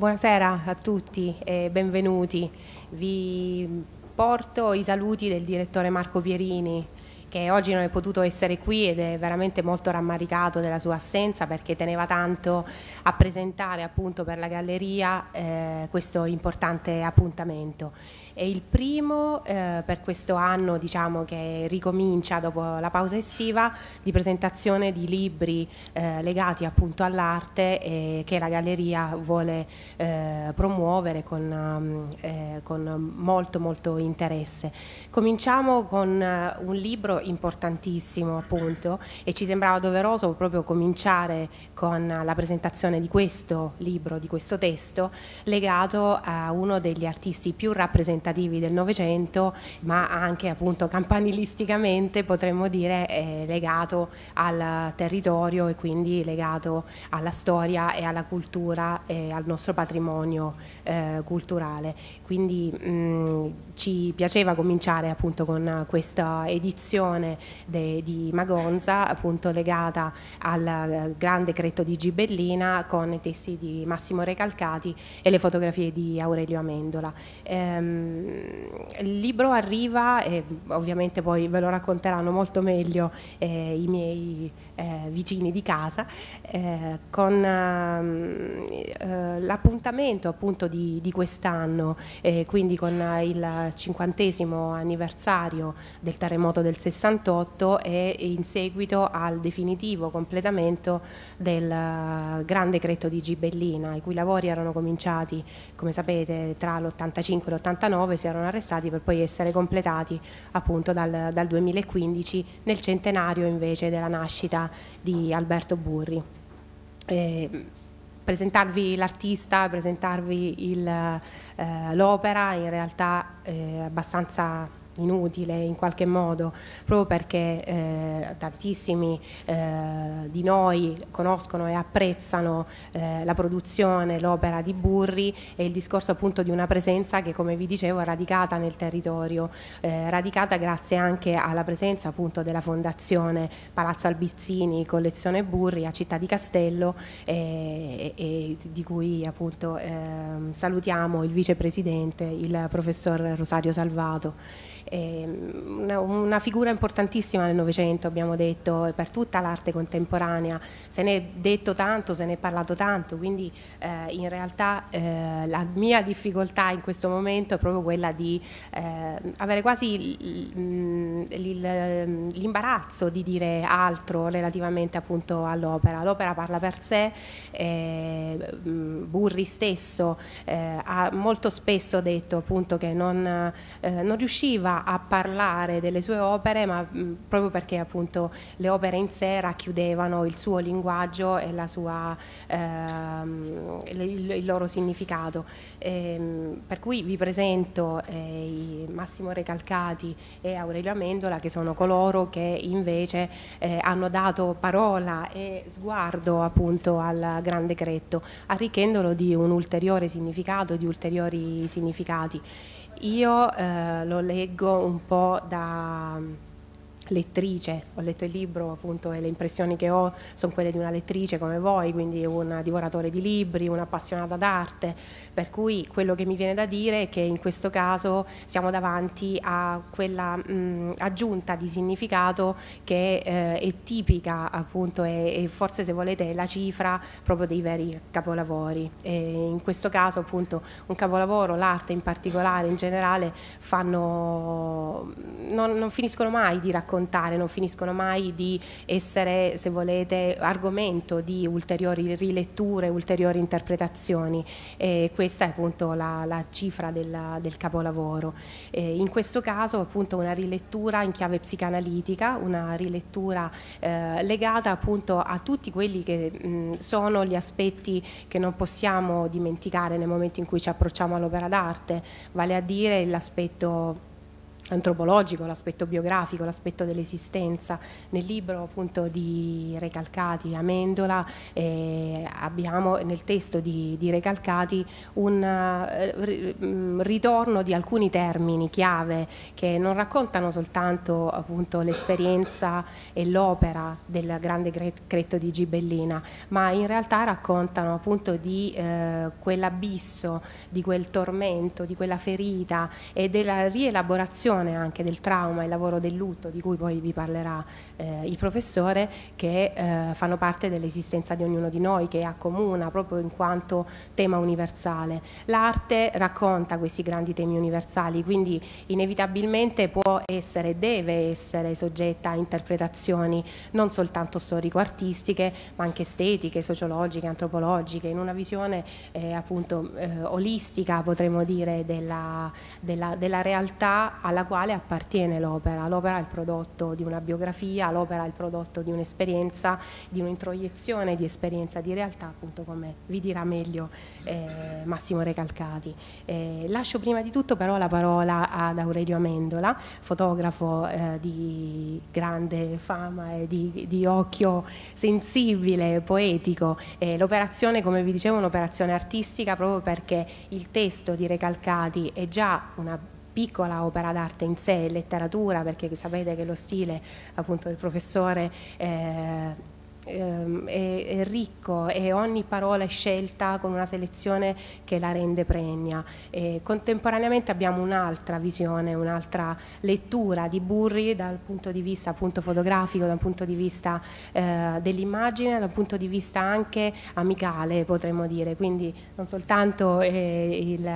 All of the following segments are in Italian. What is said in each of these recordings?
Buonasera a tutti e benvenuti. Vi porto i saluti del direttore Marco Pierini che oggi non è potuto essere qui ed è veramente molto rammaricato della sua assenza perché teneva tanto a presentare appunto per la galleria eh, questo importante appuntamento. È il primo eh, per questo anno diciamo, che ricomincia dopo la pausa estiva di presentazione di libri eh, legati appunto all'arte che la galleria vuole eh, promuovere con, um, eh, con, molto molto interesse. Cominciamo con eh, un libro importantissimo appunto e ci sembrava doveroso proprio cominciare con la presentazione di questo libro, di questo testo legato a uno degli artisti più rappresentativi cantativi del Novecento, ma anche appunto campanilisticamente potremmo dire eh, legato al territorio e quindi legato alla storia e alla cultura e al nostro patrimonio eh, culturale. Quindi mh, ci piaceva cominciare appunto con questa edizione de, di Magonza, appunto legata al grande cretto di Gibellina con i testi di Massimo Recalcati e le fotografie di Aurelio Amendola. Ehm, Ehm, il libro arriva e ovviamente poi ve lo racconteranno molto meglio eh, i miei eh, vicini di casa eh, con ehm, eh, l'appuntamento appunto di, di quest'anno, eh, quindi con il cinquantesimo anniversario del terremoto del 68 e in seguito al definitivo completamento del eh, grande cretto di Gibellina, i cui lavori erano cominciati, come sapete, tra l'85 e l'89, si erano arrestati per poi essere completati appunto dal, dal 2015 nel centenario invece della nascita di Alberto Burri. Eh, presentarvi l'artista, presentarvi eh, l'opera in realtà è eh, abbastanza inutile in qualche modo, proprio perché eh, tantissimi eh, di noi conoscono e apprezzano eh, la produzione, l'opera di Burri e il discorso appunto di una presenza che come vi dicevo è radicata nel territorio, eh, radicata grazie anche alla presenza appunto della fondazione Palazzo Albizzini, collezione Burri a Città di Castello eh, e, e di cui appunto ehm, salutiamo il vicepresidente, il professor Rosario Salvato. Ehm, una, una, figura importantissima nel Novecento, abbiamo detto, per tutta l'arte contemporanea. Se ne è detto tanto, se ne è parlato tanto, quindi eh, in realtà eh, la mia difficoltà in questo momento è proprio quella di eh, avere quasi l'imbarazzo di dire altro relativamente appunto all'opera. L'opera parla per sé, mm, Burri stesso eh, ha molto spesso detto appunto che non, eh, non riusciva a, parlare delle sue opere, ma mh, proprio perché appunto le opere in sé racchiudevano il suo linguaggio e sua, ehm, il, il, loro significato. E, ehm, per cui vi presento eh, Massimo Recalcati e Aurelio Amendola che sono coloro che invece eh, hanno dato parola e sguardo appunto al grande Cretto, arricchendolo di un ulteriore significato, di ulteriori significati. Io eh, lo leggo un po' da lettrice, ho letto il libro appunto e le impressioni che ho sono quelle di una lettrice come voi, quindi un divoratore di libri, un'appassionata d'arte, per cui quello che mi viene da dire è che in questo caso siamo davanti a quella mh, aggiunta di significato che eh, è tipica appunto e, forse se volete è la cifra proprio dei veri capolavori. E in questo caso appunto un capolavoro, l'arte in particolare in generale fanno, non, non finiscono mai di raccontare raccontare, non finiscono mai di essere, se volete, argomento di ulteriori riletture, ulteriori interpretazioni. E questa è appunto la, la cifra della, del capolavoro. E in questo caso appunto una rilettura in chiave psicanalitica, una rilettura eh, legata appunto a tutti quelli che mh, sono gli aspetti che non possiamo dimenticare nel momento in cui ci approcciamo all'opera d'arte, vale a dire l'aspetto antropologico, l'aspetto biografico, l'aspetto dell'esistenza. Nel libro appunto di Recalcati, Amendola, eh, abbiamo nel testo di, di Recalcati un uh, ritorno di alcuni termini chiave che non raccontano soltanto appunto l'esperienza e l'opera del grande cretto di Gibellina, ma in realtà raccontano appunto di eh, quell'abisso, di quel tormento, di quella ferita e della rielaborazione gestione anche del trauma e lavoro del lutto, di cui poi vi parlerà eh, il professore, che eh, fanno parte dell'esistenza di ognuno di noi, che accomuna proprio in quanto tema universale. L'arte racconta questi grandi temi universali, quindi inevitabilmente può essere e deve essere soggetta a interpretazioni non soltanto storico-artistiche, ma anche estetiche, sociologiche, antropologiche, in una visione eh, appunto eh, olistica, potremmo dire, della, della, della realtà alla quale appartiene l'opera. L'opera è il prodotto di una biografia, l'opera è il prodotto di un'esperienza, di un'introiezione di esperienza, di realtà, appunto come vi dirà meglio eh, Massimo Recalcati. Eh, lascio prima di tutto però la parola ad Aurelio Amendola, fotografo eh, di grande fama e di, di occhio sensibile, poetico. Eh, l'operazione, come vi dicevo, è un'operazione artistica proprio perché il testo di Recalcati è già una piccola opera d'arte in sé, letteratura, perché sapete che lo stile appunto del professore eh, ehm, è, è, ricco e ogni parola è scelta con una selezione che la rende pregna. E contemporaneamente abbiamo un'altra visione, un'altra lettura di Burri dal punto di vista appunto fotografico, dal punto di vista eh, dell'immagine, dal punto di vista anche amicale potremmo dire, quindi non soltanto eh, il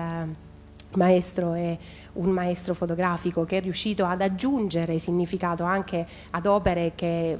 maestro e un maestro fotografico che è riuscito ad aggiungere significato anche ad opere che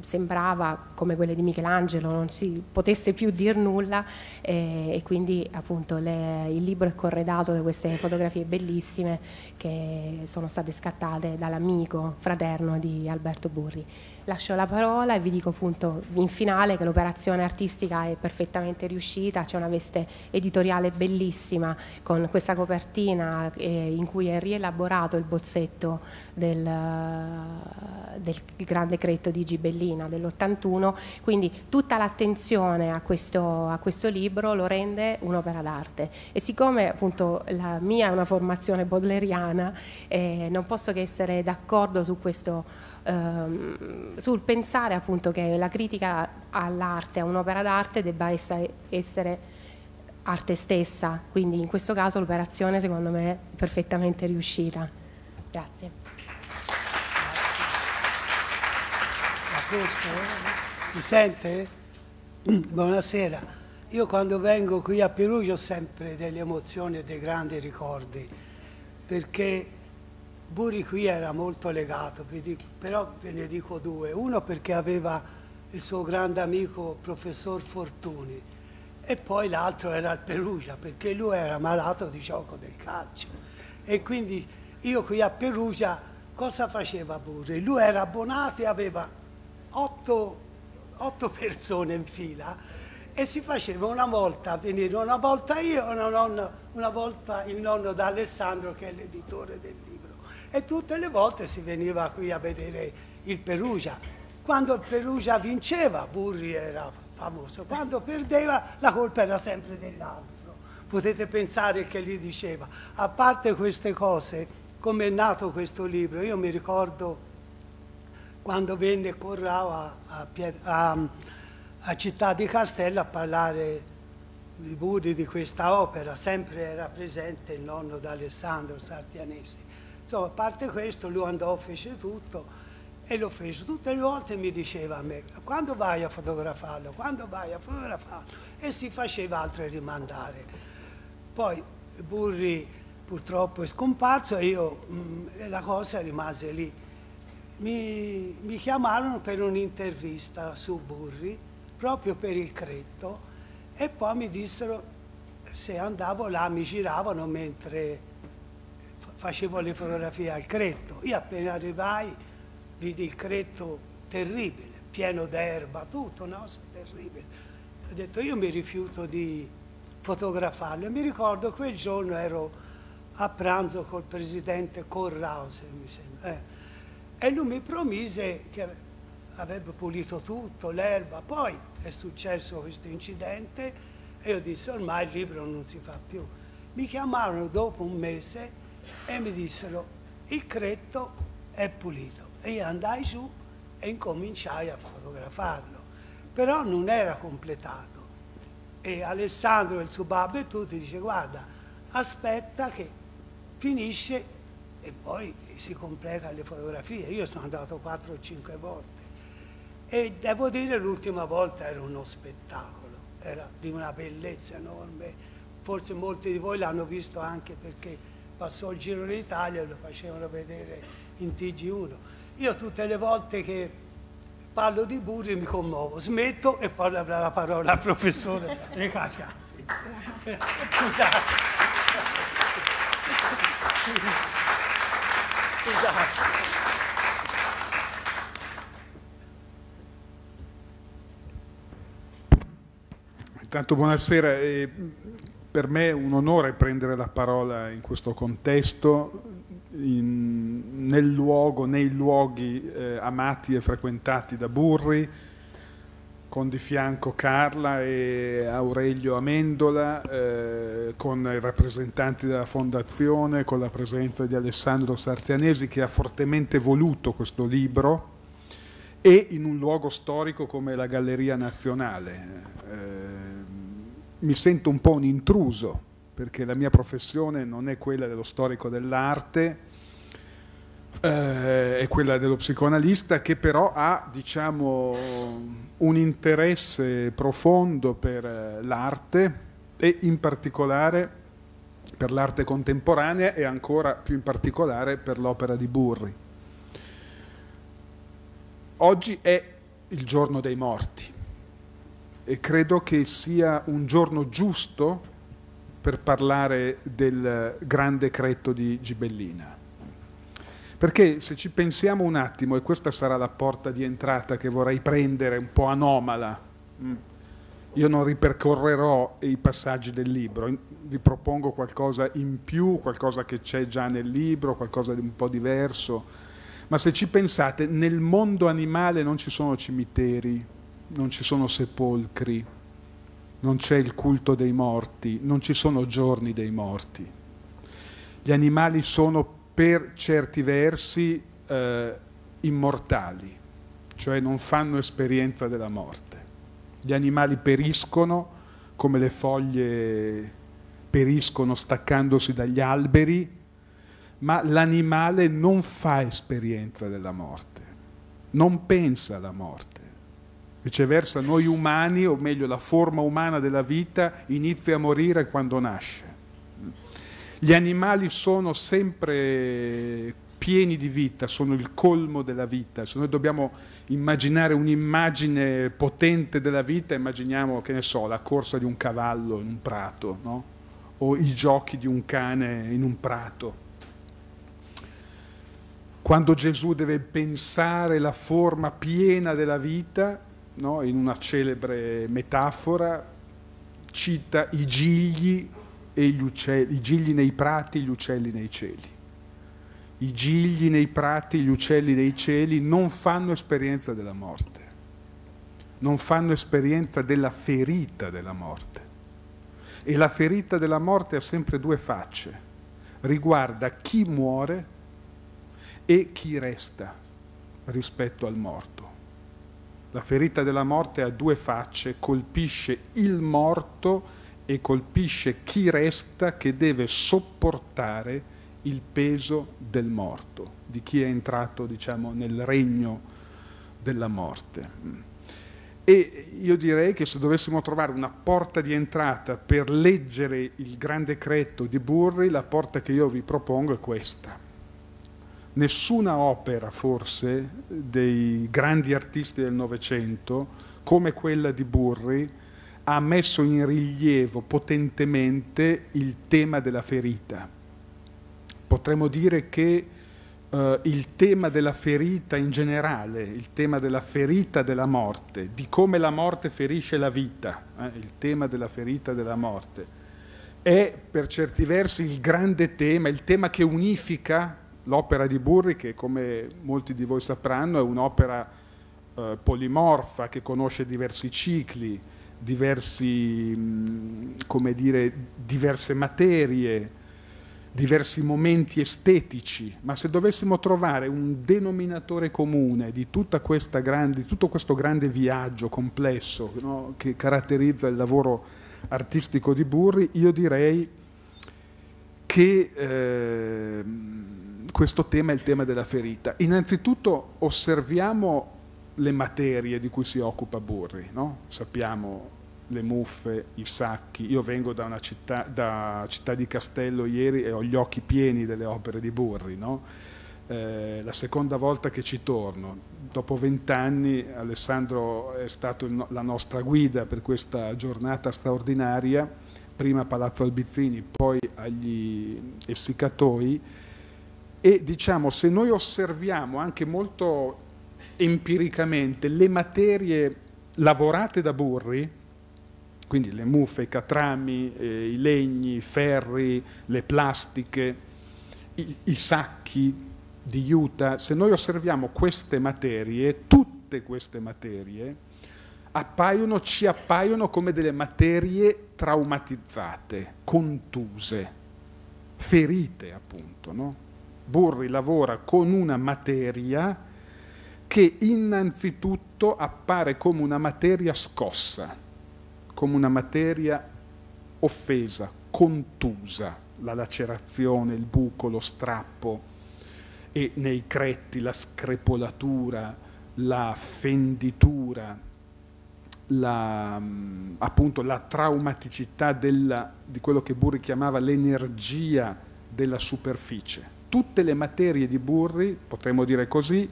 sembrava, come quelle di Michelangelo, non si potesse più dir nulla eh, e quindi appunto le, il libro è corredato da queste fotografie bellissime che sono state scattate dall'amico fraterno di Alberto Burri. Lascio la parola e vi dico appunto in finale che l'operazione artistica è perfettamente riuscita, c'è una veste editoriale bellissima con questa copertina. Eh, in cui è rielaborato il bozzetto del, del grande cretto di Gibellina dell'81, quindi tutta l'attenzione a questo, a questo libro lo rende un'opera d'arte e siccome appunto la mia è una formazione bodleriana eh, non posso che essere d'accordo su questo ehm, sul pensare appunto che la critica all'arte, a un'opera d'arte debba essere arte stessa, quindi in questo caso l'operazione secondo me è perfettamente riuscita. Grazie. Eh. Si sente? Buonasera. Io quando vengo qui a Perugia ho sempre delle emozioni e dei grandi ricordi, perché Buri qui era molto legato, però ve ne dico due. Uno perché aveva il suo grande amico professor Fortuni, e poi l'altro era il Perugia perché lui era malato di gioco del calcio e quindi io qui a Perugia cosa faceva Burri? Lui era abbonato e aveva otto, otto persone in fila e si faceva una volta venire una volta io una, una volta il nonno d'Alessandro che è l'editore del libro e tutte le volte si veniva qui a vedere il Perugia quando il Perugia vinceva Burri era famoso. Quando perdeva la colpa era sempre dell'altro. Potete pensare che gli diceva, a parte queste cose, come è nato questo libro? Io mi ricordo quando venne Corrao a, a, a, a Città di Castello a parlare di Budi, di questa opera, sempre era presente il nonno d'Alessandro Sartianese. Insomma, a parte questo, lui andò, fece tutto, e l'ho preso tutte le volte mi diceva a me, quando vai a fotografarlo, quando vai a fotografarlo? E si faceva altre rimandare. Poi Burri purtroppo è scomparso e io, mh, mm, la cosa rimase lì. Mi, mi chiamarono per un'intervista su Burri, proprio per il Cretto, e poi mi dissero se andavo là mi giravano mentre facevo le fotografie al Cretto. Io appena arrivai di decreto terribile, pieno d'erba, tutto, no? Terribile. Ho detto io mi rifiuto di fotografarlo e mi ricordo quel giorno ero a pranzo col presidente Corrauser, mi sembra, eh, e lui mi promise che avrebbe pulito tutto, l'erba, poi è successo questo incidente e io disse ormai il libro non si fa più. Mi chiamarono dopo un mese e mi dissero il cretto è pulito. E io andai su e incominciai a fotografarlo. Però non era completato. E Alessandro, il suo babbo e tutti, dice guarda, aspetta che finisce e poi si completa le fotografie. Io sono andato 4 o 5 volte e devo dire l'ultima volta era uno spettacolo, era di una bellezza enorme. Forse molti di voi l'hanno visto anche perché passò il Giro d'Italia e lo facevano vedere in TG1. Io tutte le volte che parlo di Burri mi commuovo, smetto e poi avrà la parola al professore Recalcati. Scusate. Scusate. Intanto buonasera, eh, per me è un onore prendere la parola in questo contesto in, nel luogo, nei luoghi eh, amati e frequentati da Burri, con di fianco Carla e Aurelio Amendola, eh, con i rappresentanti della fondazione, con la presenza di Alessandro Sartianesi che ha fortemente voluto questo libro e in un luogo storico come la Galleria Nazionale. Eh, mi sento un po' un intruso perché la mia professione non è quella dello storico dell'arte, eh, è quella dello psicoanalista che però ha diciamo, un interesse profondo per eh, l'arte e in particolare per l'arte contemporanea e ancora più in particolare per l'opera di Burri. Oggi è il giorno dei morti e credo che sia un giorno giusto per parlare del grande decreto di Gibellina. Perché se ci pensiamo un attimo, e questa sarà la porta di entrata che vorrei prendere un po' anomala, mm, io non ripercorrerò i passaggi del libro, vi propongo qualcosa in più, qualcosa che c'è già nel libro, qualcosa di un po' diverso, ma se ci pensate, nel mondo animale non ci sono cimiteri, non ci sono sepolcri, non c'è il culto dei morti, non ci sono giorni dei morti. Gli animali sono per certi versi eh, immortali, cioè non fanno esperienza della morte. Gli animali periscono come le foglie periscono staccandosi dagli alberi, ma l'animale non fa esperienza della morte, non pensa alla morte. Viceversa noi umani, o meglio la forma umana della vita, inizia a morire quando nasce. Gli animali sono sempre pieni di vita, sono il colmo della vita. Se noi dobbiamo immaginare un'immagine potente della vita, immaginiamo, che ne so, la corsa di un cavallo in un prato, no? o i giochi di un cane in un prato. Quando Gesù deve pensare la forma piena della vita, no? in una celebre metafora, cita i gigli, uccelli, i gigli nei prati, e gli uccelli nei cieli. I gigli nei prati, gli uccelli nei cieli non fanno esperienza della morte, non fanno esperienza della ferita della morte. E la ferita della morte ha sempre due facce, riguarda chi muore e chi resta rispetto al morto. La ferita della morte ha due facce, colpisce il morto e colpisce chi resta che deve sopportare il peso del morto, di chi è entrato diciamo, nel regno della morte. E io direi che se dovessimo trovare una porta di entrata per leggere il grande creto di Burri, la porta che io vi propongo è questa nessuna opera forse dei grandi artisti del Novecento come quella di Burri ha messo in rilievo potentemente il tema della ferita. Potremmo dire che eh, il tema della ferita in generale, il tema della ferita della morte, di come la morte ferisce la vita, eh, il tema della ferita della morte, è per certi versi il grande tema, il tema che unifica l'opera di Burri che come molti di voi sapranno è un'opera eh, polimorfa che conosce diversi cicli, diversi, mh, dire, diverse materie, diversi momenti estetici, ma se dovessimo trovare un denominatore comune di, grande, di tutto questo grande viaggio complesso no, che caratterizza il lavoro artistico di Burri, io direi che eh, questo tema è il tema della ferita. Innanzitutto osserviamo le materie di cui si occupa Burri, no? sappiamo le muffe, i sacchi, io vengo da una città, da città di Castello ieri e ho gli occhi pieni delle opere di Burri, no? eh, la seconda volta che ci torno, dopo vent'anni Alessandro è stato no la nostra guida per questa giornata straordinaria, prima a Palazzo Albizzini, poi agli Essicatoi, e diciamo se noi osserviamo anche molto empiricamente le materie lavorate da Burri, quindi le muffe, i catrami, eh, i legni, i ferri, le plastiche, i, i sacchi di Utah, se noi osserviamo queste materie, tutte queste materie, appaiono, ci appaiono come delle materie traumatizzate, contuse, ferite appunto, no? Burri lavora con una materia che innanzitutto appare come una materia scossa, come una materia offesa, contusa, la lacerazione, il buco, lo strappo e nei cretti la screpolatura, la fenditura, la, mm, appunto, la traumaticità della, di quello che Burri chiamava l'energia della superficie tutte le materie di Burri, potremmo dire così,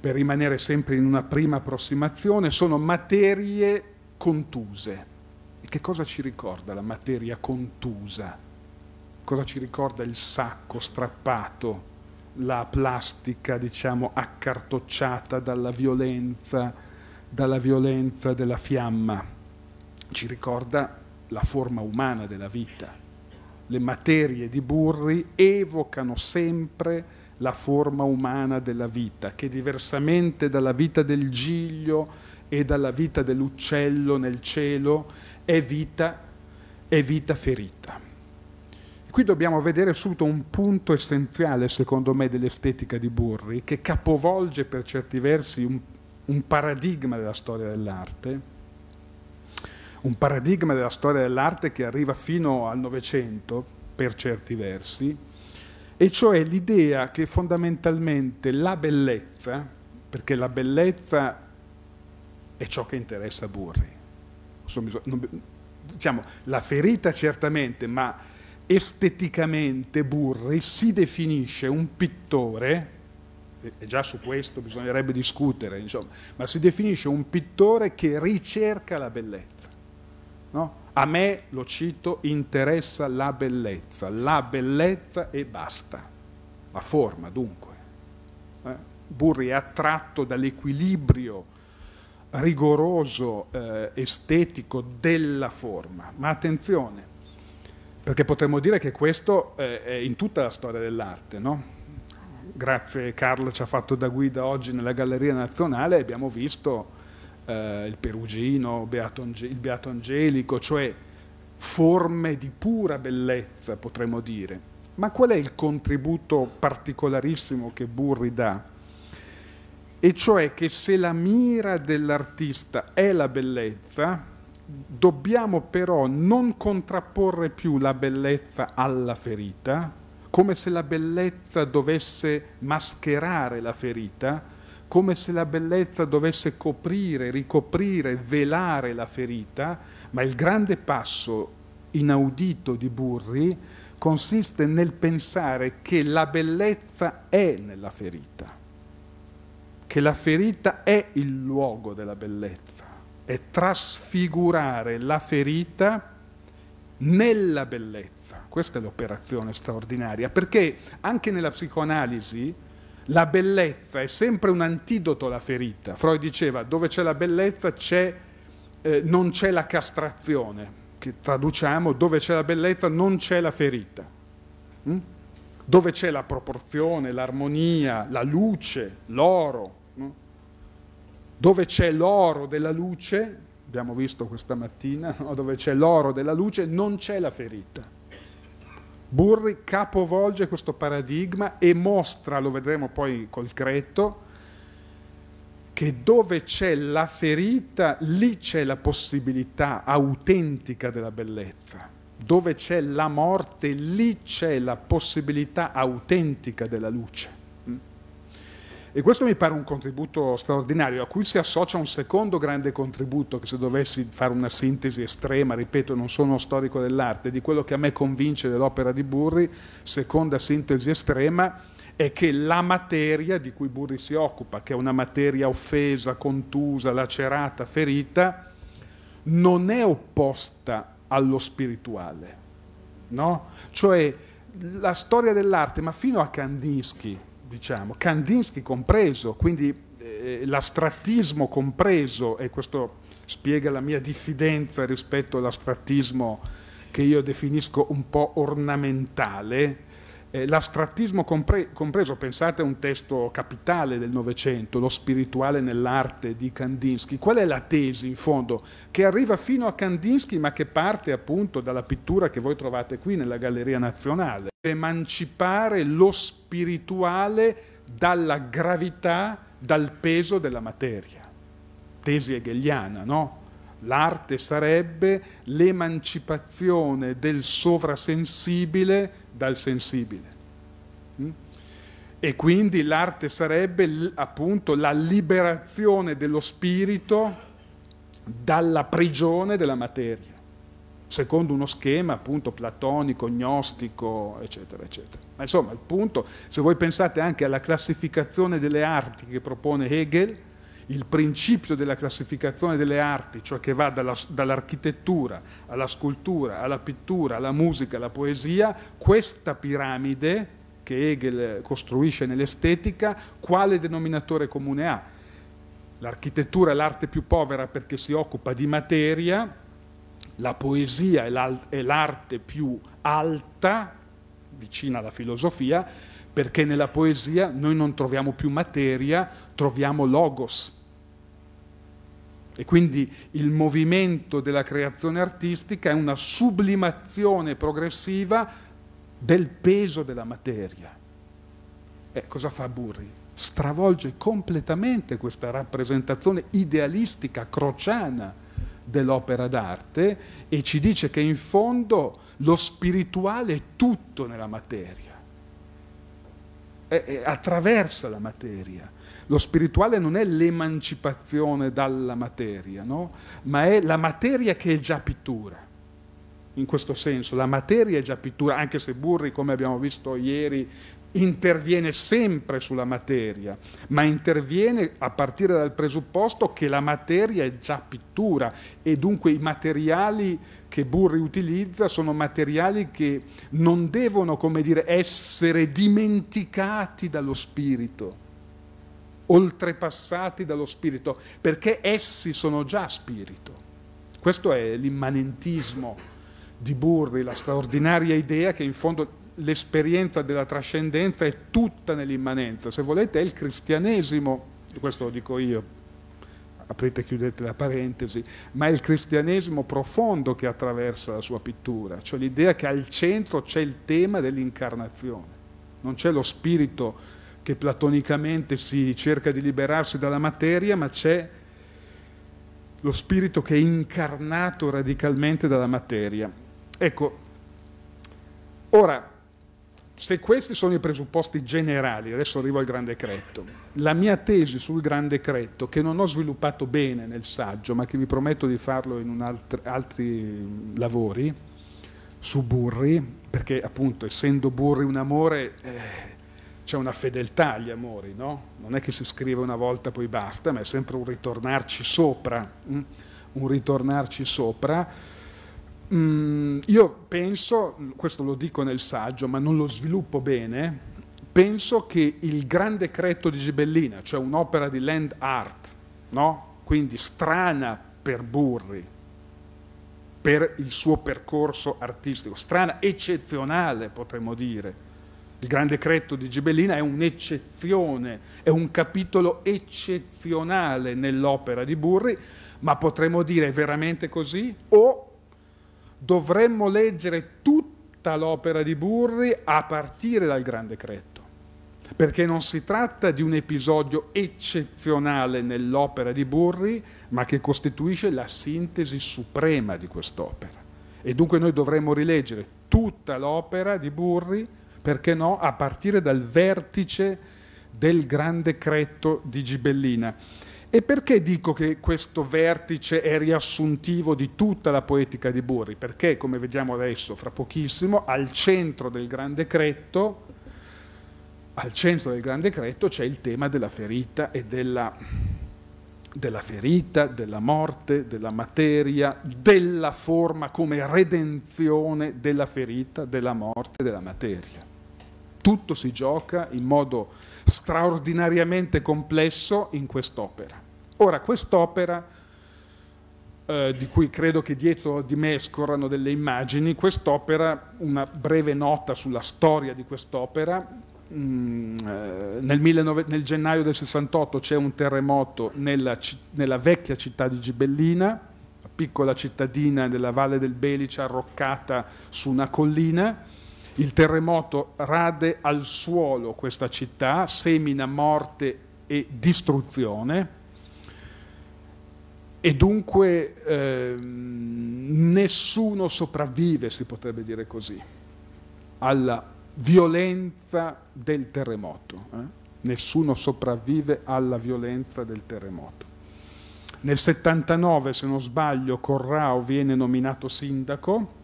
per rimanere sempre in una prima approssimazione, sono materie contuse. E che cosa ci ricorda la materia contusa? Cosa ci ricorda il sacco strappato, la plastica, diciamo, accartocciata dalla violenza, dalla violenza della fiamma? Ci ricorda la forma umana della vita le materie di Burri evocano sempre la forma umana della vita, che diversamente dalla vita del giglio e dalla vita dell'uccello nel cielo è vita, è vita ferita. Qui dobbiamo vedere subito un punto essenziale, secondo me, dell'estetica di Burri, che capovolge per certi versi un, un paradigma della storia dell'arte un paradigma della storia dell'arte che arriva fino al Novecento, per certi versi, e cioè l'idea che fondamentalmente la bellezza, perché la bellezza è ciò che interessa a Burri, diciamo, la ferita certamente, ma esteticamente Burri si definisce un pittore, e già su questo bisognerebbe discutere, insomma, ma si definisce un pittore che ricerca la bellezza No? A me, lo cito, interessa la bellezza, la bellezza e basta. La forma, dunque. Eh? Burri è attratto dall'equilibrio rigoroso, eh, estetico della forma. Ma attenzione, perché potremmo dire che questo eh, è in tutta la storia dell'arte, no? Grazie Carlo ci ha fatto da guida oggi nella Galleria Nazionale, abbiamo visto eh, il Perugino, Beato Ange- il Beato Angelico, cioè forme di pura bellezza, potremmo dire. Ma qual è il contributo particolarissimo che Burri dà? E cioè che se la mira dell'artista è la bellezza, dobbiamo però non contrapporre più la bellezza alla ferita, come se la bellezza dovesse mascherare la ferita, come se la bellezza dovesse coprire, ricoprire, velare la ferita, ma il grande passo inaudito di Burri consiste nel pensare che la bellezza è nella ferita, che la ferita è il luogo della bellezza, è trasfigurare la ferita nella bellezza. Questa è l'operazione straordinaria, perché anche nella psicoanalisi la bellezza è sempre un antidoto alla ferita. Freud diceva dove c'è la bellezza c'è, eh, non c'è la castrazione, che traduciamo dove c'è la bellezza non c'è la ferita. Mm? Dove c'è la proporzione, l'armonia, la luce, l'oro. No? Dove c'è l'oro della luce, abbiamo visto questa mattina, no? dove c'è l'oro della luce non c'è la ferita Burri capovolge questo paradigma e mostra, lo vedremo poi col Creto, che dove c'è la ferita, lì c'è la possibilità autentica della bellezza. Dove c'è la morte, lì c'è la possibilità autentica della luce. E questo mi pare un contributo straordinario, a cui si associa un secondo grande contributo, che se dovessi fare una sintesi estrema, ripeto, non sono storico dell'arte, di quello che a me convince dell'opera di Burri, seconda sintesi estrema, è che la materia di cui Burri si occupa, che è una materia offesa, contusa, lacerata, ferita, non è opposta allo spirituale. No? Cioè la storia dell'arte, ma fino a Kandinsky, diciamo, Kandinsky compreso, quindi eh, l'astrattismo compreso, e questo spiega la mia diffidenza rispetto all'astrattismo che io definisco un po' ornamentale, eh, l'astrattismo compre compreso, pensate a un testo capitale del Novecento, Lo spirituale nell'arte di Kandinsky, qual è la tesi in fondo che arriva fino a Kandinsky ma che parte appunto dalla pittura che voi trovate qui nella Galleria Nazionale? Emancipare lo spirituale dalla gravità, dal peso della materia. Tesi hegeliana, no? L'arte sarebbe l'emancipazione del sovrasensibile dal sensibile. Mm? E quindi l'arte sarebbe appunto la liberazione dello spirito dalla prigione della materia, secondo uno schema appunto platonico, gnostico, eccetera, eccetera. Ma insomma, il punto, se voi pensate anche alla classificazione delle arti che propone Hegel, il principio della classificazione delle arti, cioè che va dall'architettura alla scultura, alla pittura, alla musica, alla poesia, questa piramide che Hegel costruisce nell'estetica, quale denominatore comune ha? L'architettura è l'arte più povera perché si occupa di materia, la poesia è l'arte più alta, vicina alla filosofia, perché nella poesia noi non troviamo più materia, troviamo logos. E quindi il movimento della creazione artistica è una sublimazione progressiva del peso della materia. E cosa fa Burri? Stravolge completamente questa rappresentazione idealistica, crociana dell'opera d'arte e ci dice che in fondo lo spirituale è tutto nella materia è, eh, è, eh, attraversa la materia. Lo spirituale non è l'emancipazione dalla materia, no? ma è la materia che è già pittura. In questo senso, la materia è già pittura, anche se Burri, come abbiamo visto ieri, interviene sempre sulla materia, ma interviene a partire dal presupposto che la materia è già pittura e dunque i materiali che Burri utilizza sono materiali che non devono, come dire, essere dimenticati dallo spirito, oltrepassati dallo spirito, perché essi sono già spirito. Questo è l'immanentismo di Burri, la straordinaria idea che in fondo l'esperienza della trascendenza è tutta nell'immanenza. Se volete è il cristianesimo, questo lo dico io, aprite e chiudete la parentesi, ma è il cristianesimo profondo che attraversa la sua pittura, cioè l'idea che al centro c'è il tema dell'incarnazione, non c'è lo spirito che platonicamente si cerca di liberarsi dalla materia, ma c'è lo spirito che è incarnato radicalmente dalla materia. Ecco, ora se questi sono i presupposti generali, adesso arrivo al grande cretto, la mia tesi sul grande cretto, che non ho sviluppato bene nel saggio, ma che vi prometto di farlo in alt- altri lavori, su Burri, perché appunto essendo Burri un amore eh, c'è una fedeltà agli amori, no? Non è che si scrive una volta e poi basta, ma è sempre un ritornarci sopra, mm? un ritornarci sopra Mm, io penso, questo lo dico nel saggio, ma non lo sviluppo bene, penso che il gran decreto di Gibellina, cioè un'opera di land art, no? quindi strana per Burri, per il suo percorso artistico, strana, eccezionale potremmo dire. Il Gran Decreto di Gibellina è un'eccezione, è un capitolo eccezionale nell'opera di Burri, ma potremmo dire veramente così o dovremmo leggere tutta l'opera di Burri a partire dal Gran Decreto, perché non si tratta di un episodio eccezionale nell'opera di Burri, ma che costituisce la sintesi suprema di quest'opera. E dunque noi dovremmo rileggere tutta l'opera di Burri, perché no, a partire dal vertice del Gran Decreto di Gibellina. E perché dico che questo vertice è riassuntivo di tutta la poetica di Burri? Perché, come vediamo adesso, fra pochissimo, al centro del grande cretto, al centro del grande cretto c'è il tema della ferita e della, della ferita, della morte, della materia, della forma come redenzione della ferita, della morte, della materia. Tutto si gioca in modo straordinariamente complesso in quest'opera. Ora, quest'opera, eh, di cui credo che dietro di me scorrano delle immagini, quest'opera, una breve nota sulla storia di quest'opera, mm, eh, nel, nel, gennaio del 68 c'è un terremoto nella, nella, vecchia città di Gibellina, piccola cittadina della Valle del Belice arroccata su una collina. Il terremoto rade al suolo questa città, semina morte e distruzione e dunque eh, nessuno sopravvive, si potrebbe dire così, alla violenza del terremoto. Eh? Nessuno sopravvive alla violenza del terremoto. Nel 79, se non sbaglio, Corrao viene nominato sindaco,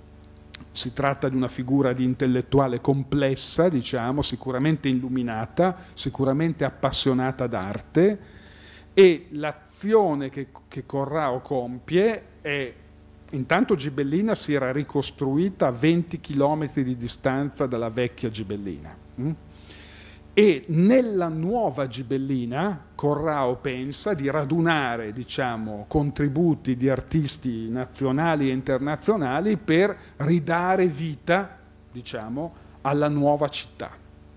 si tratta di una figura di intellettuale complessa, diciamo, sicuramente illuminata, sicuramente appassionata d'arte, e l'azione che, che Corrao compie è intanto Gibellina si era ricostruita a 20 km di distanza dalla vecchia Gibellina mm? e nella nuova Gibellina Corrao pensa di radunare diciamo, contributi di artisti nazionali e internazionali per ridare vita diciamo, alla nuova città,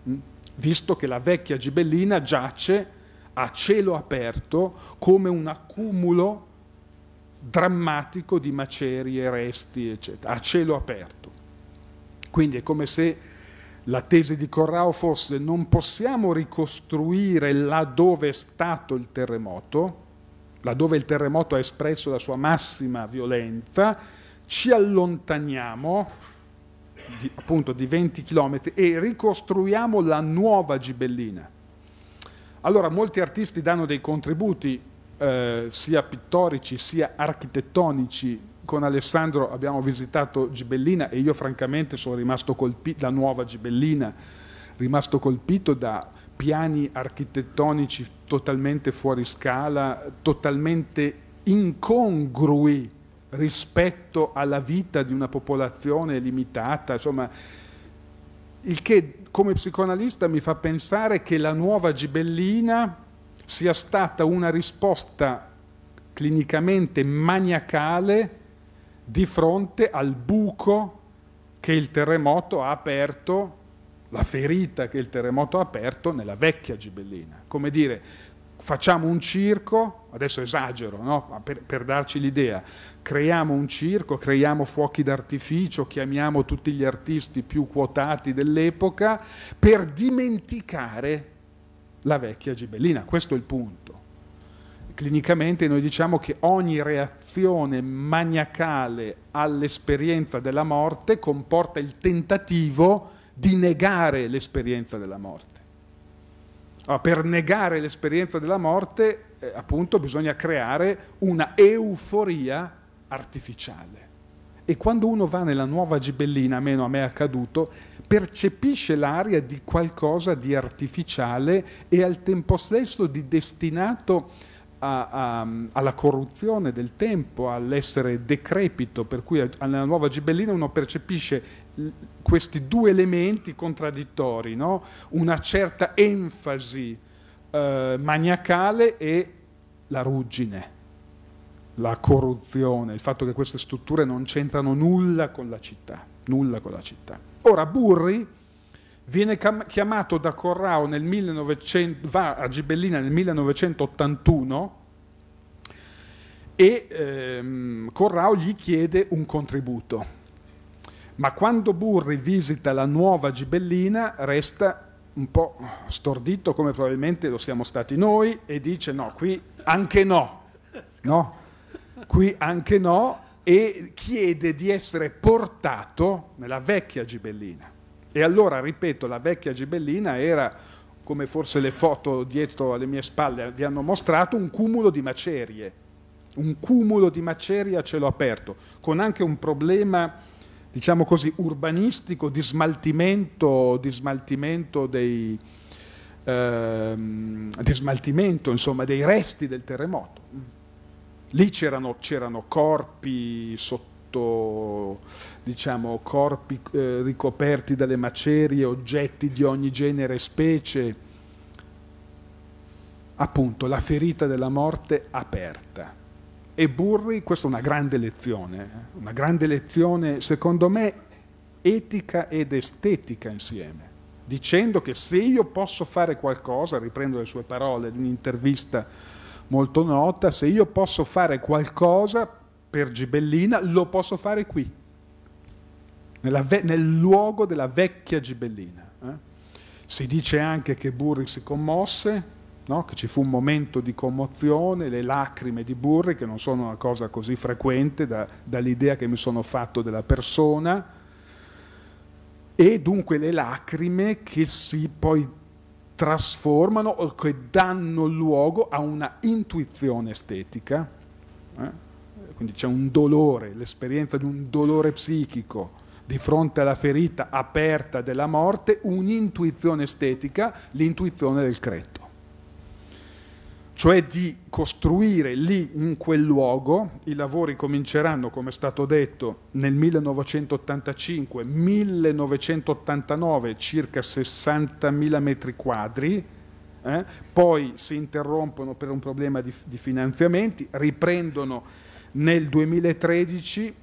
mm? visto che la vecchia Gibellina giace a cielo aperto come un accumulo drammatico di macerie, resti, eccetera, a cielo aperto. Quindi è come se la tesi di Corrao fosse non possiamo ricostruire laddove è stato il terremoto, laddove il terremoto ha espresso la sua massima violenza, ci allontaniamo di, appunto di 20 km e ricostruiamo la nuova Gibellina allora, molti artisti danno dei contributi eh, sia pittorici sia architettonici. Con Alessandro abbiamo visitato Gibellina e io francamente sono rimasto colpito, la nuova Gibellina, rimasto colpito da piani architettonici totalmente fuori scala, totalmente incongrui rispetto alla vita di una popolazione limitata, insomma il che come psicoanalista mi fa pensare che la nuova gibellina sia stata una risposta clinicamente maniacale di fronte al buco che il terremoto ha aperto, la ferita che il terremoto ha aperto nella vecchia gibellina. Come dire, facciamo un circo, adesso esagero, no? per, per, darci l'idea, creiamo un circo, creiamo fuochi d'artificio, chiamiamo tutti gli artisti più quotati dell'epoca per dimenticare la vecchia gibellina, questo è il punto. Clinicamente noi diciamo che ogni reazione maniacale all'esperienza della morte comporta il tentativo di negare l'esperienza della morte. Allora, ah, per negare l'esperienza della morte, eh, appunto, bisogna creare una euforia artificiale. E quando uno va nella nuova gibellina, meno a me è accaduto, percepisce l'aria di qualcosa di artificiale e al tempo stesso di destinato a, a, alla corruzione del tempo, all'essere decrepito, per cui nella nuova gibellina uno percepisce questi due elementi contraddittori, no? una certa enfasi eh, maniacale e la ruggine, la corruzione, il fatto che queste strutture non c'entrano nulla con la città, nulla con la città. Ora Burri viene chiamato da Corrao nel 1900, va a Gibellina nel 1981 e ehm, Corrao gli chiede un contributo ma quando Burri visita la nuova Gibellina resta un po' stordito come probabilmente lo siamo stati noi e dice no, qui anche no, no? qui anche no e chiede di essere portato nella vecchia Gibellina. E allora, ripeto, la vecchia Gibellina era, come forse le foto dietro alle mie spalle vi hanno mostrato, un cumulo di macerie, un cumulo di macerie a cielo aperto, con anche un problema diciamo così, urbanistico di smaltimento, di smaltimento dei, ehm, di smaltimento, insomma, dei resti del terremoto. Lì c'erano, corpi sotto, diciamo, corpi eh, ricoperti dalle macerie, oggetti di ogni genere e specie, appunto la ferita della morte aperta. E Burri, questa è una grande lezione, eh. una grande lezione secondo me etica ed estetica insieme, dicendo che se io posso fare qualcosa, riprendo le sue parole di un'intervista molto nota, se io posso fare qualcosa per Gibellina, lo posso fare qui, ve- nel luogo della vecchia Gibellina. Eh? Si dice anche che Burri si commosse no? che ci fu un momento di commozione, le lacrime di Burri, che non sono una cosa così frequente da, dall'idea che mi sono fatto della persona, e dunque le lacrime che si poi trasformano o che danno luogo a una intuizione estetica, eh? quindi c'è un dolore, l'esperienza di un dolore psichico di fronte alla ferita aperta della morte, un'intuizione estetica, l'intuizione del creto cioè di costruire lì in quel luogo, i lavori cominceranno, come è stato detto, nel 1985-1989, circa 60.000 metri quadri, eh? poi si interrompono per un problema di, di finanziamenti, riprendono nel 2013,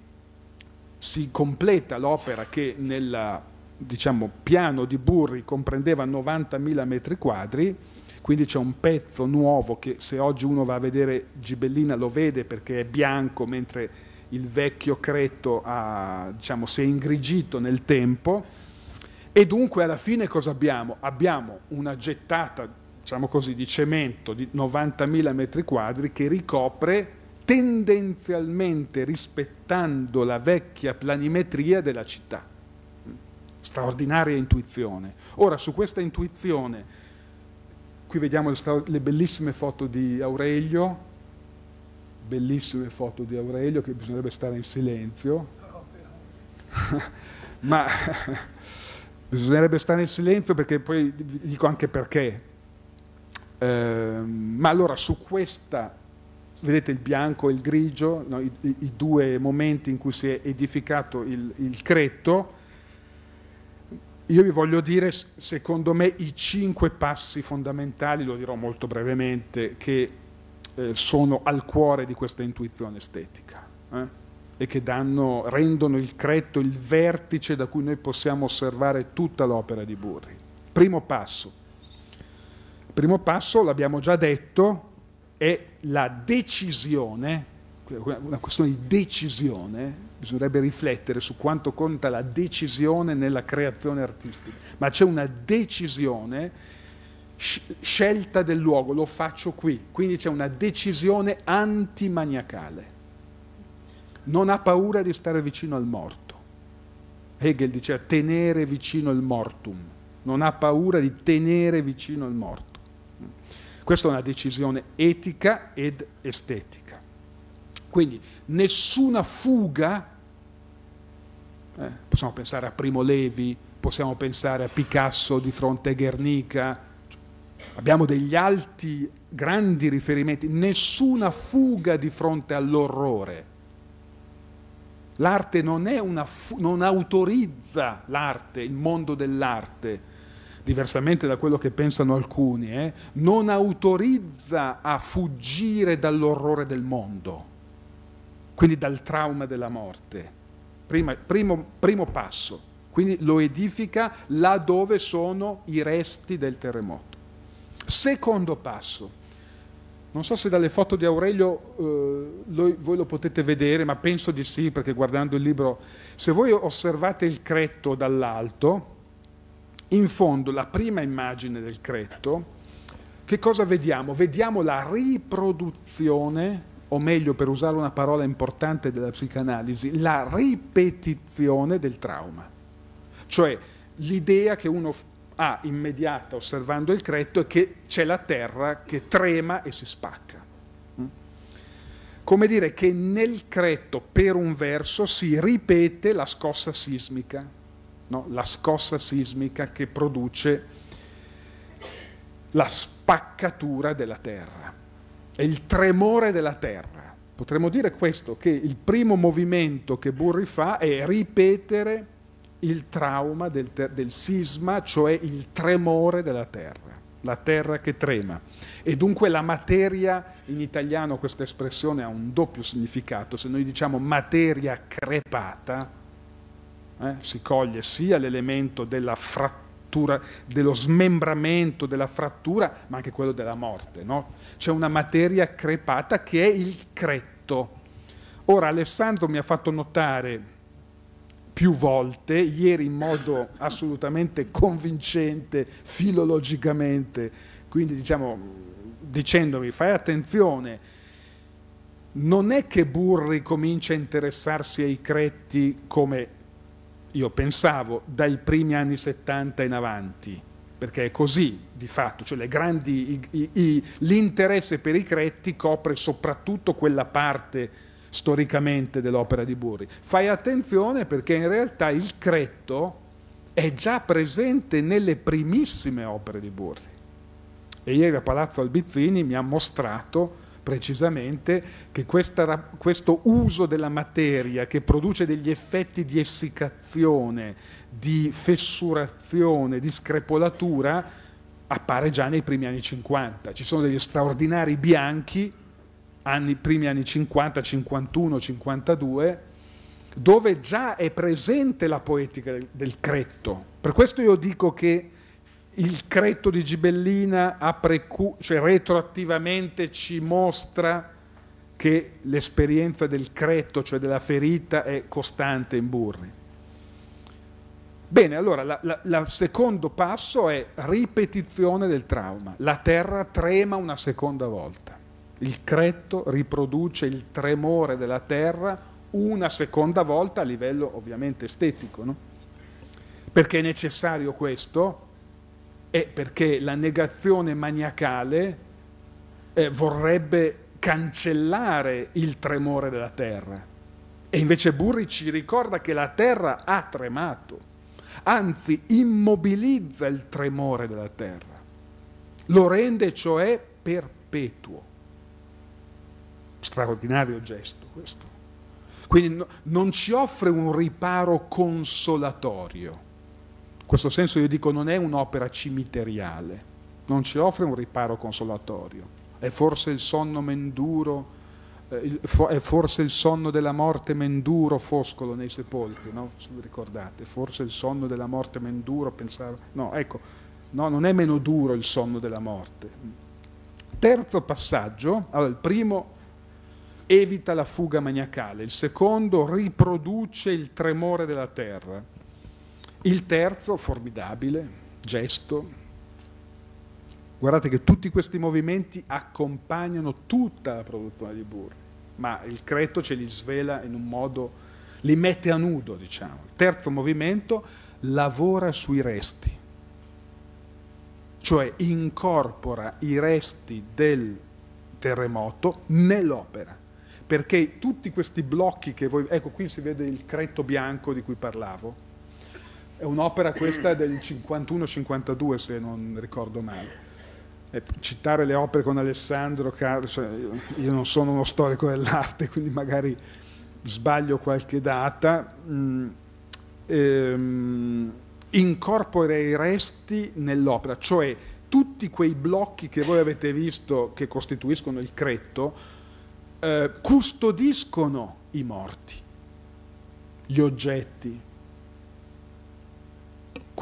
si completa l'opera che nella diciamo, piano di Burri comprendeva 90.000 metri quadri, quindi c'è un pezzo nuovo che se oggi uno va a vedere Gibellina lo vede perché è bianco, mentre il vecchio Cretto ha, diciamo, si è ingrigito nel tempo. E dunque alla fine cosa abbiamo? Abbiamo una gettata, diciamo così, di cemento di 90.000 metri quadri che ricopre tendenzialmente rispettando la vecchia planimetria della città straordinaria intuizione. Ora, su questa intuizione, qui vediamo le bellissime foto di Aurelio, bellissime foto di Aurelio, che bisognerebbe stare in silenzio, ma bisognerebbe stare in silenzio perché poi vi dico anche perché. Eh, ma allora su questa, vedete il bianco e il grigio, no? I, i, due momenti in cui si è edificato il, il Cretto, io vi voglio dire, secondo me, i cinque passi fondamentali, lo dirò molto brevemente, che eh, sono al cuore di questa intuizione estetica eh? e che danno, rendono il cretto il vertice da cui noi possiamo osservare tutta l'opera di Burri. Primo passo. Primo passo, l'abbiamo già detto, è la decisione, una questione di decisione bisognerebbe riflettere su quanto conta la decisione nella creazione artistica, ma c'è una decisione scelta del luogo, lo faccio qui, quindi c'è una decisione antimaniacale. Non ha paura di stare vicino al morto. Hegel diceva tenere vicino il mortum, non ha paura di tenere vicino il morto. Questa è una decisione etica ed estetica. Quindi nessuna fuga eh, possiamo pensare a Primo Levi, possiamo pensare a Picasso di fronte a Guernica. Abbiamo degli alti, grandi riferimenti, nessuna fuga di fronte all'orrore. L'arte non, fu- non autorizza l'arte, il mondo dell'arte, diversamente da quello che pensano alcuni, eh, non autorizza a fuggire dall'orrore del mondo, quindi dal trauma della morte prima, primo, primo passo. Quindi lo edifica là dove sono i resti del terremoto. Secondo passo. Non so se dalle foto di Aurelio eh, lo, voi lo potete vedere, ma penso di sì, perché guardando il libro, se voi osservate il cretto dall'alto, in fondo la prima immagine del cretto, che cosa vediamo? Vediamo la riproduzione o meglio per usare una parola importante della psicanalisi, la ripetizione del trauma. Cioè l'idea che uno ha immediata osservando il cretto è che c'è la terra che trema e si spacca. Mm? Come dire che nel cretto, per un verso, si ripete la scossa sismica, no? la scossa sismica che produce la spaccatura della terra è il tremore della terra. Potremmo dire questo, che il primo movimento che Burri fa è ripetere il trauma del, ter- del sisma, cioè il tremore della terra, la terra che trema. E dunque la materia, in italiano questa espressione ha un doppio significato, se noi diciamo materia crepata, eh, si coglie sia l'elemento della frattura, cultura dello smembramento, della frattura, ma anche quello della morte. No? C'è una materia crepata che è il cretto. Ora Alessandro mi ha fatto notare più volte, ieri in modo assolutamente convincente, filologicamente, quindi diciamo, dicendomi fai attenzione, non è che Burri comincia a interessarsi ai cretti come io pensavo, dai primi anni 70 in avanti, perché è così di fatto, cioè grandi, i, i, l'interesse per i Cretti copre soprattutto quella parte storicamente dell'opera di Burri. Fai attenzione perché in realtà il cretto è già presente nelle primissime opere di Burri. E ieri a Palazzo Albizzini mi ha mostrato precisamente che questa, questo uso della materia che produce degli effetti di essiccazione, di fessurazione, di screpolatura, appare già nei primi anni 50. Ci sono degli straordinari bianchi, anni, primi anni 50, 51, 52, dove già è presente la poetica del, del cretto. Per questo io dico che il creto di Gibellina precu- cioè retroattivamente ci mostra che l'esperienza del creto, cioè della ferita, è costante in Burri. Bene, allora il secondo passo è ripetizione del trauma. La terra trema una seconda volta. Il creto riproduce il tremore della terra una seconda volta a livello ovviamente estetico, no? Perché è necessario questo è perché la negazione maniacale eh, vorrebbe cancellare il tremore della terra. E invece Burri ci ricorda che la terra ha tremato, anzi immobilizza il tremore della terra, lo rende cioè perpetuo. Straordinario gesto questo. Quindi no, non ci offre un riparo consolatorio questo senso io dico non è un'opera cimiteriale, non ci offre un riparo consolatorio, è forse il sonno menduro, eh, è forse il sonno della morte menduro foscolo nei sepolcri, no? Se vi ricordate, forse il sonno della morte menduro pensavo, No, ecco, no, non è meno duro il sonno della morte. Terzo passaggio, allora, il primo evita la fuga maniacale, il secondo riproduce il tremore della terra il terzo, formidabile, gesto. Guardate che tutti questi movimenti accompagnano tutta la produzione di Burri, ma il Creto ce li svela in un modo, li mette a nudo, diciamo. Il terzo movimento lavora sui resti, cioè incorpora i resti del terremoto nell'opera perché tutti questi blocchi che voi... Ecco, qui si vede il creto bianco di cui parlavo, è un'opera questa del 51-52 se non ricordo male. E citare le opere con Alessandro, Carlo, cioè io non sono uno storico dell'arte, quindi magari sbaglio qualche data. Mm, ehm, incorpora i resti nell'opera, cioè tutti quei blocchi che voi avete visto che costituiscono il cretto, eh, custodiscono i morti, gli oggetti,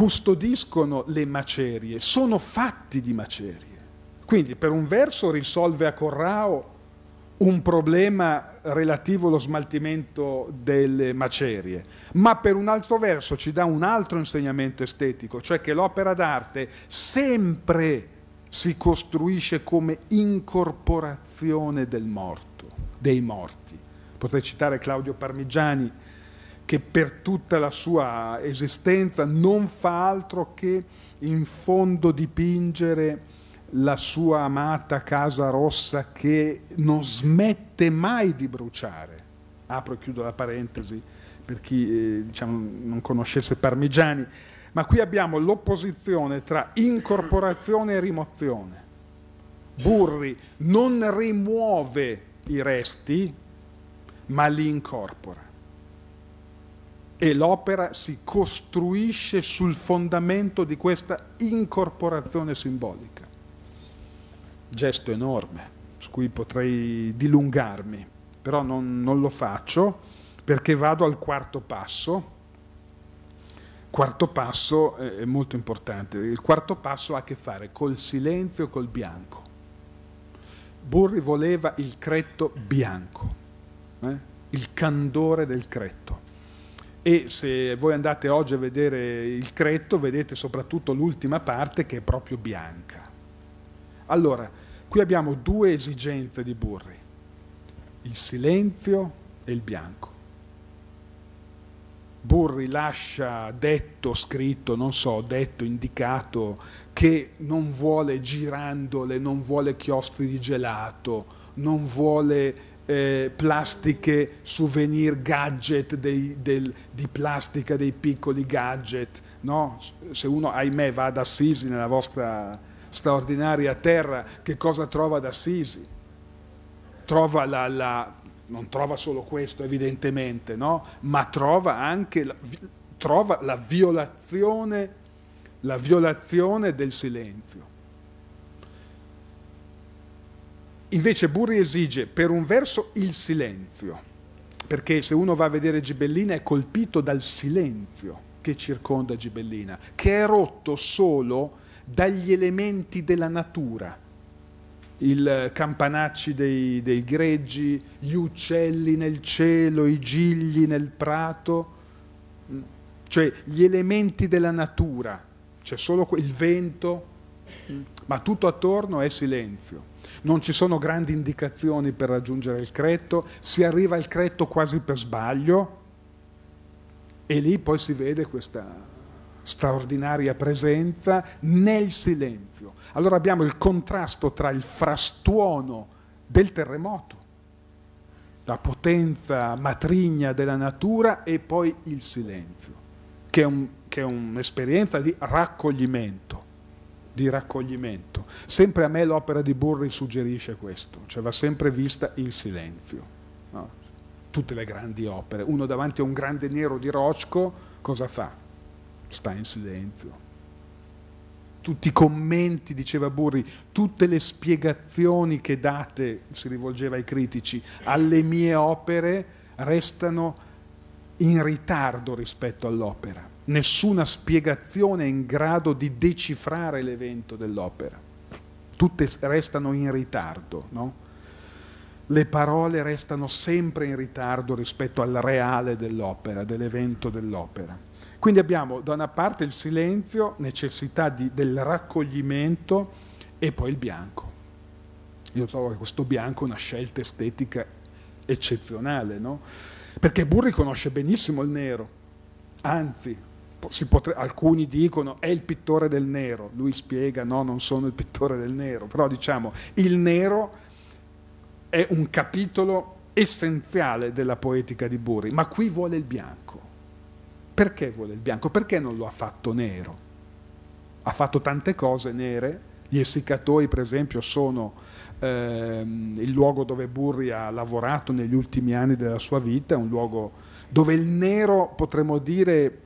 custodiscono le macerie, sono fatti di macerie. Quindi per un verso risolve a Corrao un problema relativo allo smaltimento delle macerie, ma per un altro verso ci dà un altro insegnamento estetico, cioè che l'opera d'arte sempre si costruisce come incorporazione del morto, dei morti. Potrei citare Claudio Parmigiani, che per tutta la sua esistenza non fa altro che in fondo dipingere la sua amata casa rossa che non smette mai di bruciare. Apro e chiudo la parentesi per chi eh, diciamo, non conoscesse Parmigiani, ma qui abbiamo l'opposizione tra incorporazione e rimozione. Burri non rimuove i resti, ma li incorpora e l'opera si costruisce sul fondamento di questa incorporazione simbolica. Gesto enorme, su cui potrei dilungarmi, però non, non lo faccio perché vado al quarto passo. Quarto passo è molto importante, il quarto passo ha a che fare col silenzio e col bianco. Burri voleva il cretto bianco, eh? il candore del cretto e se voi andate oggi a vedere il Cretto vedete soprattutto l'ultima parte che è proprio bianca. Allora, qui abbiamo due esigenze di Burri, il silenzio e il bianco. Burri lascia detto, scritto, non so, detto, indicato, che non vuole girandole, non vuole chiostri di gelato, non vuole eh, plastiche, souvenir, gadget dei, del, di plastica, dei piccoli gadget. No? Se uno, ahimè, va ad Assisi nella vostra straordinaria terra, che cosa trova ad Assisi? Trova la, la, non trova solo questo evidentemente, no? ma trova anche la, trova la violazione, la violazione del silenzio Invece Burri esige per un verso il silenzio, perché se uno va a vedere Gibellina è colpito dal silenzio che circonda Gibellina, che è rotto solo dagli elementi della natura, i campanacci dei, dei greggi, gli uccelli nel cielo, i gigli nel prato, cioè gli elementi della natura, c'è solo il vento, ma tutto attorno è silenzio non ci sono grandi indicazioni per raggiungere il Cretto, si arriva al Cretto quasi per sbaglio e lì poi si vede questa straordinaria presenza nel silenzio. Allora abbiamo il contrasto tra il frastuono del terremoto, la potenza matrigna della natura e poi il silenzio, che è, un, che è un'esperienza di raccoglimento di raccoglimento. Sempre a me l'opera di Burri suggerisce questo, cioè va sempre vista in silenzio. No? Tutte le grandi opere. Uno davanti a un grande nero di Rocco cosa fa? Sta in silenzio. Tutti i commenti, diceva Burri, tutte le spiegazioni che date, si rivolgeva ai critici, alle mie opere restano in ritardo rispetto all'opera nessuna spiegazione in grado di decifrare l'evento dell'opera. Tutte restano in ritardo, no? Le parole restano sempre in ritardo rispetto al reale dell'opera, dell'evento dell'opera. Quindi abbiamo da una parte il silenzio, necessità di, del raccoglimento e poi il bianco. Io trovo che questo bianco è una scelta estetica eccezionale, no? Perché Burri conosce benissimo il nero, anzi potre, alcuni dicono è il pittore del nero, lui spiega no, non sono il pittore del nero, però diciamo il nero è un capitolo essenziale della poetica di Burri, ma qui vuole il bianco. Perché vuole il bianco? Perché non lo ha fatto nero? Ha fatto tante cose nere, gli essiccatoi per esempio sono ehm, il luogo dove Burri ha lavorato negli ultimi anni della sua vita, un luogo dove il nero potremmo dire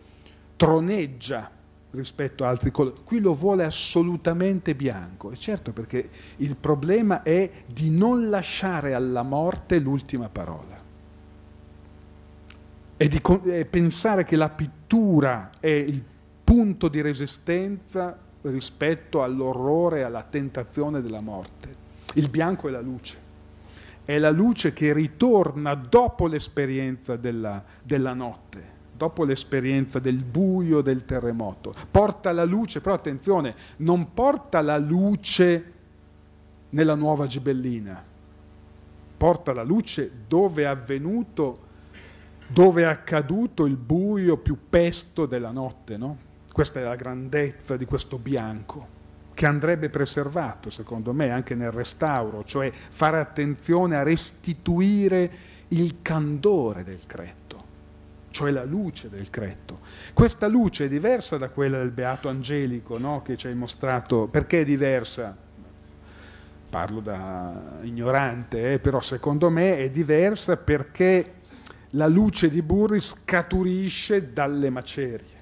troneggia rispetto a altri colori. Qui lo vuole assolutamente bianco, e certo perché il problema è di non lasciare alla morte l'ultima parola. E di e pensare che la pittura è il punto di resistenza rispetto all'orrore e alla tentazione della morte. Il bianco è la luce. È la luce che ritorna dopo l'esperienza della, della notte dopo l'esperienza del buio del terremoto. Porta la luce, però attenzione, non porta la luce nella nuova gibellina, porta la luce dove è avvenuto, dove è accaduto il buio più pesto della notte. No? Questa è la grandezza di questo bianco che andrebbe preservato, secondo me, anche nel restauro, cioè fare attenzione a restituire il candore del creto cioè la luce del Cretto. Questa luce è diversa da quella del beato angelico no? che ci hai mostrato. Perché è diversa? Parlo da ignorante, eh? però secondo me è diversa perché la luce di Burri scaturisce dalle macerie.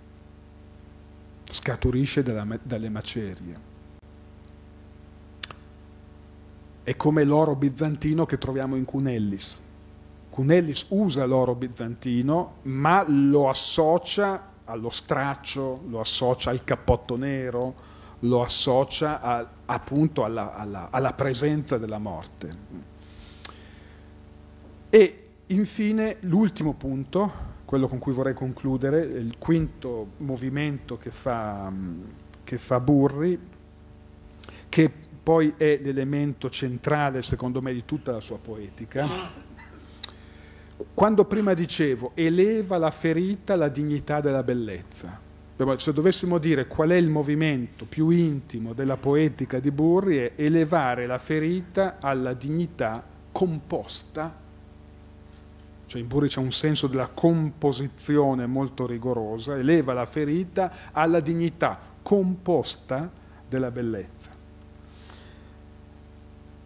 Scaturisce dalla, dalle macerie. È come l'oro bizantino che troviamo in Cunellis Cunellis usa l'oro bizantino, ma lo associa allo straccio, lo associa al cappotto nero, lo associa a, appunto alla, alla, alla presenza della morte. E infine l'ultimo punto, quello con cui vorrei concludere, il quinto movimento che fa, che fa, Burri, che poi è l'elemento centrale secondo me di tutta la sua poetica, quando prima dicevo eleva la ferita la dignità della bellezza, se dovessimo dire qual è il movimento più intimo della poetica di Burri è elevare la ferita alla dignità composta, cioè in Burri c'è un senso della composizione molto rigorosa, eleva la ferita alla dignità composta della bellezza.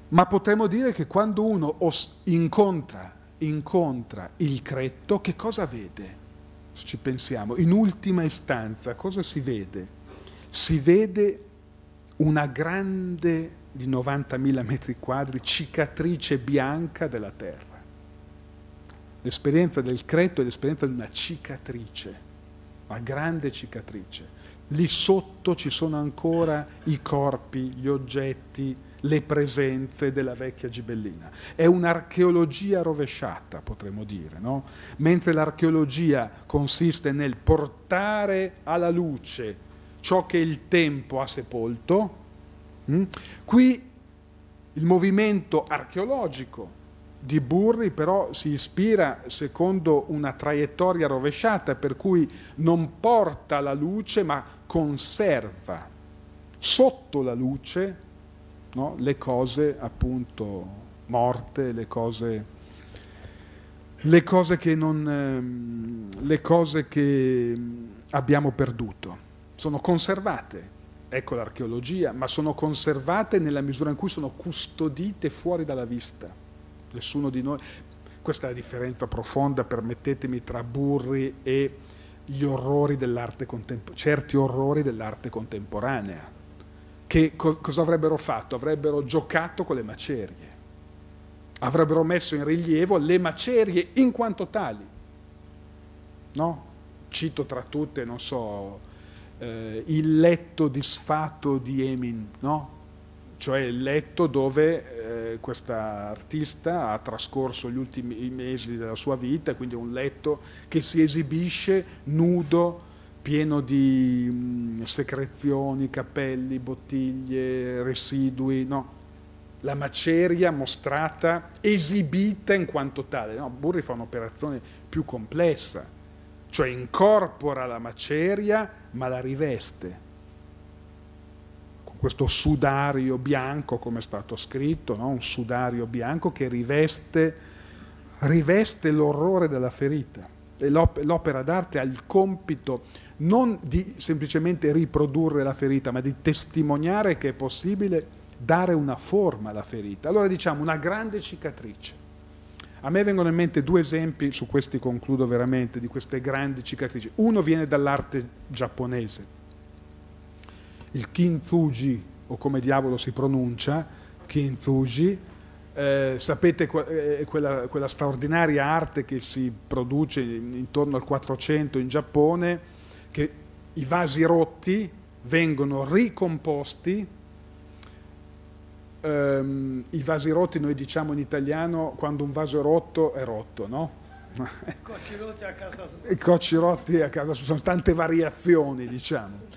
Ma potremmo dire che quando uno incontra incontra il cretto, che cosa vede? Se ci pensiamo, in ultima istanza, cosa si vede? Si vede una grande, di 90.000 metri quadri, cicatrice bianca della terra. L'esperienza del cretto è l'esperienza di una cicatrice, una grande cicatrice. Lì sotto ci sono ancora i corpi, gli oggetti, le presenze della vecchia Gibellina. È un'archeologia rovesciata, potremmo dire, no? mentre l'archeologia consiste nel portare alla luce ciò che il tempo ha sepolto, mh? Mm? qui il movimento archeologico di Burri però si ispira secondo una traiettoria rovesciata per cui non porta la luce ma conserva sotto la luce no? le cose appunto morte, le cose, le cose che non, ehm, le cose che mm, abbiamo perduto. Sono conservate, ecco l'archeologia, ma sono conservate nella misura in cui sono custodite fuori dalla vista. Nessuno di noi, questa è la differenza profonda, permettetemi, tra Burri e gli orrori dell'arte contemporanea, certi orrori dell'arte contemporanea che co- cosa avrebbero fatto? Avrebbero giocato con le macerie, avrebbero messo in rilievo le macerie in quanto tali. No? Cito tra tutte, non so, eh, il letto disfatto di Emin, no? cioè il letto dove eh, questa artista ha trascorso gli ultimi mesi della sua vita, quindi un letto che si esibisce nudo pieno di mm, secrezioni, capelli, bottiglie, residui, no? La maceria mostrata, esibita in quanto tale. No, Burri fa un'operazione più complessa, cioè incorpora la maceria ma la riveste. Con questo sudario bianco, come è stato scritto, no? un sudario bianco che riveste, riveste l'orrore della ferita eh, l'opera d'arte ha il compito non di semplicemente riprodurre la ferita, ma di testimoniare che è possibile dare una forma alla ferita. Allora diciamo una grande cicatrice. A me vengono in mente due esempi, su questi concludo veramente, di queste grandi cicatrici. Uno viene dall'arte giapponese, il kintsugi, o come diavolo si pronuncia, kintsugi, eh, sapete eh, quella, quella, straordinaria arte che si produce intorno al 400 in Giappone, che i vasi rotti vengono ricomposti, ehm, i vasi rotti noi diciamo in italiano quando un vaso è rotto è rotto, no? I cocci rotti a casa sua. I cocci rotti a casa sua, sono tante variazioni diciamo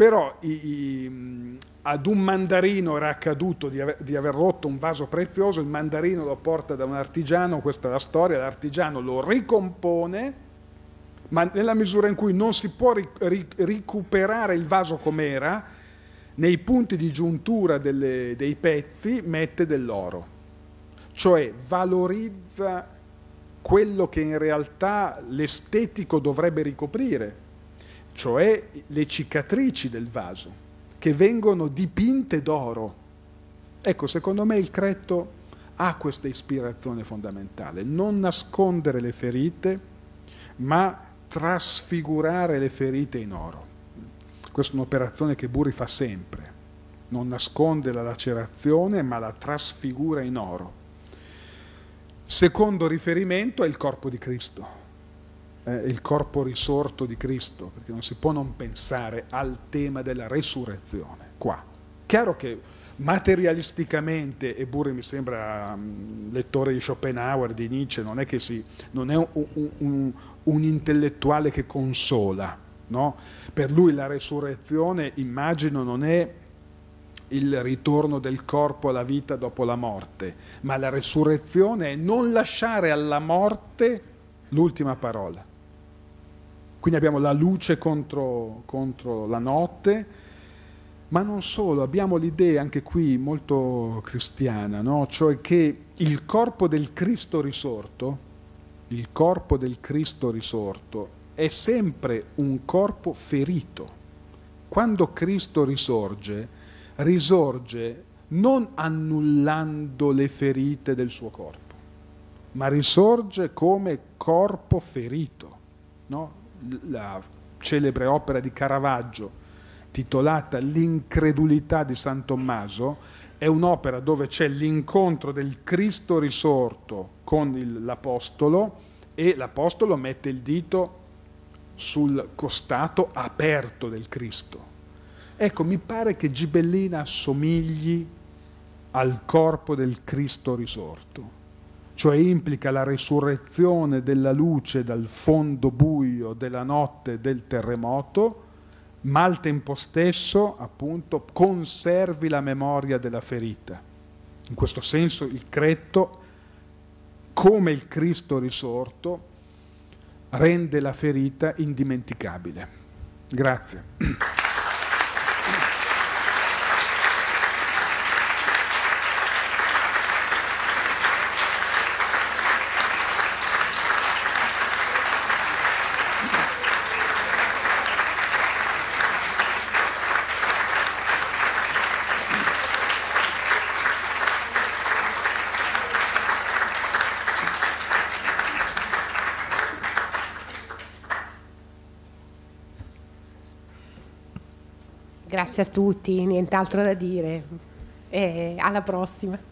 però i, i, ad un mandarino era accaduto di aver, di aver, rotto un vaso prezioso, il mandarino lo porta da un artigiano, questa è la storia, l'artigiano lo ricompone, ma nella misura in cui non si può ric ric recuperare il vaso com'era, nei punti di giuntura delle, dei pezzi mette dell'oro, cioè valorizza quello che in realtà l'estetico dovrebbe ricoprire, cioè le cicatrici del vaso, che vengono dipinte d'oro. Ecco, secondo me il creto ha questa ispirazione fondamentale, non nascondere le ferite, ma trasfigurare le ferite in oro. Questa è un'operazione che Buri fa sempre, non nasconde la lacerazione, ma la trasfigura in oro. Secondo riferimento è il corpo di Cristo, eh, il corpo risorto di Cristo, perché non si può non pensare al tema della resurrezione qua. Chiaro che materialisticamente, eppure mi sembra um, lettore di Schopenhauer, di Nietzsche, non è, che si, non è un, un, un, un intellettuale che consola, no? per lui la resurrezione, immagino, non è il ritorno del corpo alla vita dopo la morte, ma la resurrezione è non lasciare alla morte l'ultima parola. Quindi abbiamo la luce contro, contro la notte, ma non solo, abbiamo l'idea anche qui molto cristiana, no? cioè che il corpo del Cristo risorto, il corpo del Cristo risorto è sempre un corpo ferito. Quando Cristo risorge, risorge non annullando le ferite del suo corpo, ma risorge come corpo ferito. No? la celebre opera di Caravaggio titolata L'incredulità di San Tommaso, è un'opera dove c'è l'incontro del Cristo risorto con l'Apostolo e l'Apostolo mette il dito sul costato aperto del Cristo. Ecco, mi pare che Gibellina assomigli al corpo del Cristo risorto cioè implica la resurrezione della luce dal fondo buio della notte del terremoto, ma al tempo stesso, appunto, conservi la memoria della ferita. In questo senso il Cretto, come il Cristo risorto, rende la ferita indimenticabile. Grazie. Grazie a tutti, nient'altro da dire. E alla prossima.